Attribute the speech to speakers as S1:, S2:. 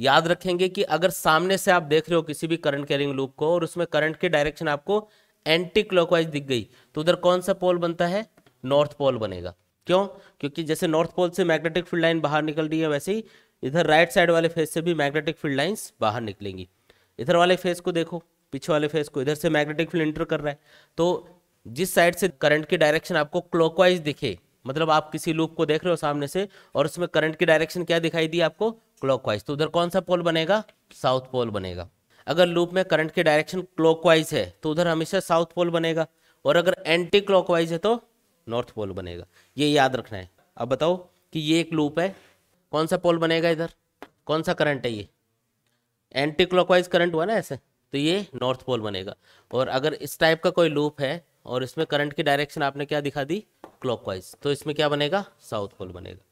S1: याद रखेंगे कि अगर सामने से आप देख रहे हो किसी भी करंट कैरिंग लूप को और उसमें करंट की डायरेक्शन आपको एंटी क्लॉकवाइज दिख गई तो उधर कौन सा पोल बनता है नॉर्थ पोल बनेगा क्यों क्योंकि जैसे नॉर्थ पोल से मैग्नेटिक फील्ड लाइन बाहर निकल रही है वैसे ही इधर राइट साइड वाले फेज से भी मैग्नेटिक फील्ड लाइन्स बाहर निकलेंगी इधर वाले फेज को देखो पीछे वाले फेज को इधर से मैग्नेटिक फील्ड इंटर कर रहा है तो जिस साइड से करंट की डायरेक्शन आपको क्लॉकवाइज दिखे मतलब आप किसी लूप को देख रहे हो सामने से और उसमें करंट की डायरेक्शन क्या दिखाई दी आपको क्लॉकवाइज तो उधर कौन सा पोल बनेगा साउथ पोल बनेगा अगर लूप में करंट की डायरेक्शन क्लॉकवाइज है तो उधर हमेशा साउथ पोल बनेगा और अगर एंटी क्लॉकवाइज है तो
S2: नॉर्थ पोल बनेगा
S1: ये याद रखना है अब बताओ कि ये एक लूप है कौन सा पोल बनेगा इधर कौन सा करंट है ये एंटी क्लॉकवाइज करंट हुआ ना ऐसे तो ये नॉर्थ पोल बनेगा और अगर इस टाइप का कोई लूप है और इसमें करंट की डायरेक्शन आपने क्या दिखा दी क्लॉकवाइज तो इसमें क्या बनेगा साउथ पोल बनेगा